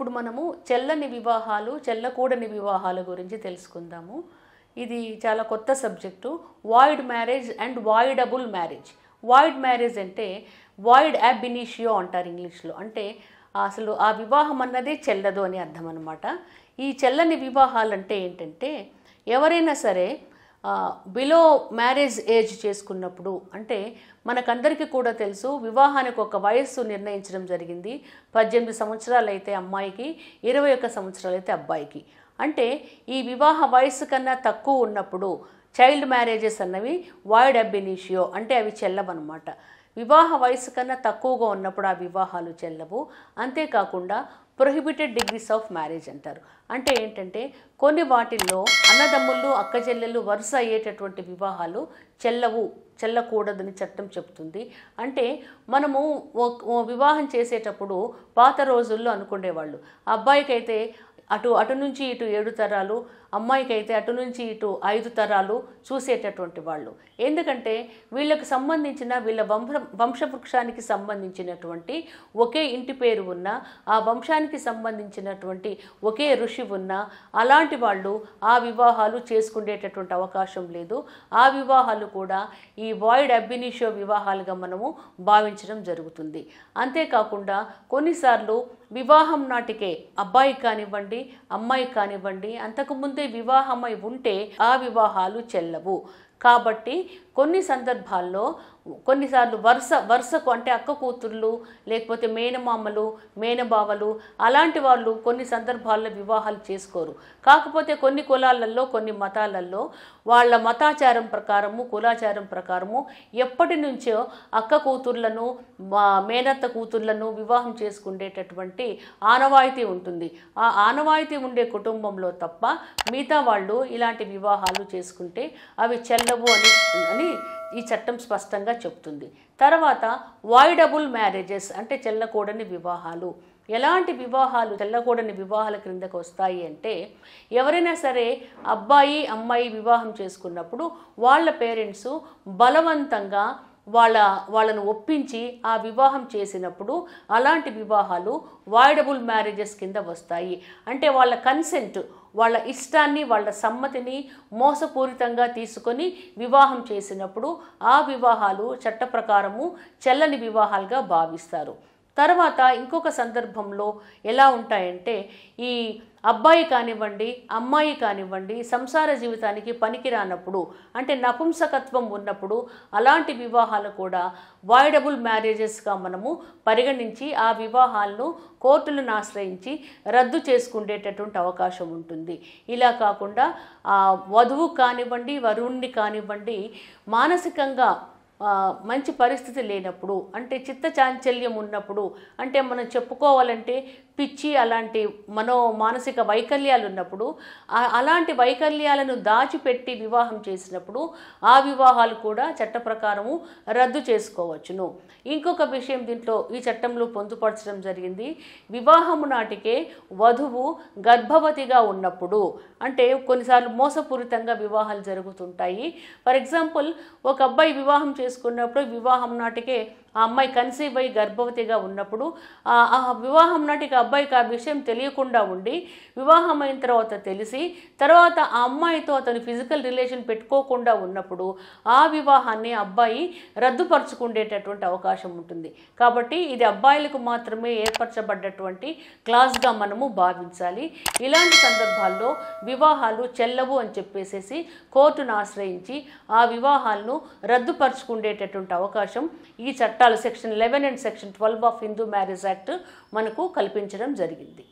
ఇప్పుడు మనము చెల్లని వివాహాలు చెల్లకూడని వివాహాల గురించి తెలుసుకుందాము ఇది చాలా కొత్త subject void marriage and voidable marriage void marriage అంటే వాయిడ్ అబినిషియో అంటారు ఇంగ్లీష్లో అంటే అసలు ఆ వివాహం అన్నదే చెల్లదు అని అర్థం అనమాట ఈ చెల్లని వివాహాలు అంటే ఏంటంటే ఎవరైనా సరే బిలో మ్యారేజ్ ఏజ్ చేసుకున్నప్పుడు అంటే మనకందరికీ కూడా తెలుసు వివాహానికి ఒక వయస్సు నిర్ణయించడం జరిగింది పద్దెనిమిది సంవత్సరాలు అయితే అమ్మాయికి ఇరవై ఒక్క సంవత్సరాలు అయితే అబ్బాయికి అంటే ఈ వివాహ వయస్సు కన్నా తక్కువ ఉన్నప్పుడు చైల్డ్ మ్యారేజెస్ అన్నవి వాయిడ్ అబ్బినిషియో అంటే అవి చెల్లవన్నమాట వివాహ వయసు కన్నా తక్కువగా ఉన్నప్పుడు ఆ వివాహాలు చెల్లవు అంతేకాకుండా ప్రొహిబిటెడ్ డిగ్రీస్ ఆఫ్ మ్యారేజ్ అంటారు అంటే ఏంటంటే కొన్ని వాటిల్లో అన్నదమ్ముళ్ళు అక్కచెల్లెళ్ళు వరుస అయ్యేటటువంటి వివాహాలు చెల్లవు చెల్లకూడదని చట్టం చెప్తుంది అంటే మనము వివాహం చేసేటప్పుడు పాత రోజుల్లో అనుకునేవాళ్ళు అబ్బాయికైతే అటు అటు నుంచి ఇటు ఏడు తరాలు అమ్మాయికి అయితే అటు నుంచి ఇటు ఐదు తరాలు చూసేటటువంటి వాళ్ళు ఎందుకంటే వీళ్ళకు సంబంధించిన వీళ్ళ వంశ వంశవృక్షానికి సంబంధించినటువంటి ఒకే ఇంటి పేరు ఉన్న ఆ వంశానికి సంబంధించినటువంటి ఒకే ఋషి ఉన్న అలాంటి వాళ్ళు ఆ వివాహాలు చేసుకునేటటువంటి అవకాశం లేదు ఆ వివాహాలు కూడా ఈ వాయిడ్ అబ్బినిషో వివాహాలుగా మనము భావించడం జరుగుతుంది అంతేకాకుండా కొన్నిసార్లు వివాహం నాటికే అబ్బాయి కానివ్వండి అమ్మాయి కానివ్వండి అంతకుముందు ముందే వివాహమై ఉంటే ఆ వివాహాలు చెల్లవు కాబట్టి కొన్ని సందర్భాల్లో కొన్నిసార్లు వరుస వరుసకు అంటే అక్క కూతుర్లు లేకపోతే మేనమామలు మేనబావలు అలాంటి వాళ్ళు కొన్ని సందర్భాల్లో వివాహాలు చేసుకోరు కాకపోతే కొన్ని కులాలలో కొన్ని మతాలలో వాళ్ళ మతాచారం ప్రకారము కులాచారం ప్రకారము ఎప్పటి నుంచో అక్క కూతుర్లను మేనత్త కూతుర్లను వివాహం చేసుకుండేటటువంటి ఆనవాయితీ ఉంటుంది ఆ ఆనవాయితీ ఉండే కుటుంబంలో తప్ప మిగతా వాళ్ళు ఇలాంటి వివాహాలు చేసుకుంటే అవి చెల్లవు అని అని ఈ చట్టం స్పష్టంగా చెప్తుంది తర్వాత వాయిడబుల్ మ్యారేజెస్ అంటే చెల్లకూడని వివాహాలు ఎలాంటి వివాహాలు తెల్లకూడని వివాహాల క్రిందకు వస్తాయి అంటే ఎవరైనా సరే అబ్బాయి అమ్మాయి వివాహం చేసుకున్నప్పుడు వాళ్ళ పేరెంట్స్ బలవంతంగా వాళ్ళ వాళ్ళను ఒప్పించి ఆ వివాహం చేసినప్పుడు అలాంటి వివాహాలు వాయిడబుల్ మ్యారేజెస్ కింద వస్తాయి అంటే వాళ్ళ కన్సెంట్ వాళ్ళ ఇష్టాన్ని వాళ్ళ సమ్మతిని మోసపూరితంగా తీసుకొని వివాహం చేసినప్పుడు ఆ వివాహాలు చట్ట చెల్లని వివాహాలుగా భావిస్తారు తర్వాత ఇంకొక సందర్భంలో ఎలా ఉంటాయంటే ఈ అబ్బాయి కానివ్వండి అమ్మాయి కానివ్వండి సంసార జీవితానికి పనికిరానప్పుడు అంటే నపుంసకత్వం ఉన్నప్పుడు అలాంటి వివాహాలు కూడా వాయిడబుల్ మ్యారేజెస్గా మనము పరిగణించి ఆ వివాహాలను కోర్టులను ఆశ్రయించి రద్దు చేసుకునేటటువంటి అవకాశం ఉంటుంది ఇలా కాకుండా వధువు కానివ్వండి వరుణ్ణి కానివ్వండి మానసికంగా మంచి పరిస్థితి లేనప్పుడు అంటే చిత్త చాంచల్యం ఉన్నప్పుడు అంటే మనం చెప్పుకోవాలంటే పిచ్చి అలాంటి మనో మానసిక వైకల్యాలు ఉన్నప్పుడు అలాంటి వైకల్యాలను దాచిపెట్టి వివాహం చేసినప్పుడు ఆ వివాహాలు కూడా చట్ట ప్రకారము రద్దు చేసుకోవచ్చును ఇంకొక విషయం దీంట్లో ఈ చట్టంలో పొందుపరచడం జరిగింది వివాహము నాటికే వధువు గర్భవతిగా ఉన్నప్పుడు అంటే కొన్నిసార్లు మోసపూరితంగా వివాహాలు జరుగుతుంటాయి ఫర్ ఎగ్జాంపుల్ ఒక అబ్బాయి వివాహం చేసి చేసుకున్నప్పుడు వివాహం నాటికే ఆ అమ్మాయి కన్సీవ్ అయ్యి గర్భవతిగా ఉన్నప్పుడు ఆ వివాహం నాటికి అబ్బాయికి ఆ విషయం తెలియకుండా ఉండి వివాహం అయిన తర్వాత తెలిసి తర్వాత ఆ అమ్మాయితో అతను ఫిజికల్ రిలేషన్ పెట్టుకోకుండా ఉన్నప్పుడు ఆ వివాహాన్ని అబ్బాయి రద్దుపరచుకుండేటటువంటి అవకాశం ఉంటుంది కాబట్టి ఇది అబ్బాయిలకు మాత్రమే ఏర్పరచబడ్డటువంటి క్లాస్గా మనము భావించాలి ఇలాంటి సందర్భాల్లో వివాహాలు చెల్లవు అని చెప్పేసేసి కోర్టును ఆశ్రయించి ఆ వివాహాలను రద్దుపరచుకుంటే ఉండేటటువంటి అవకాశం ఈ చట్టాలు section eleven and section twelve of Hindu marriage act మనకు కల్పించడం జరిగింది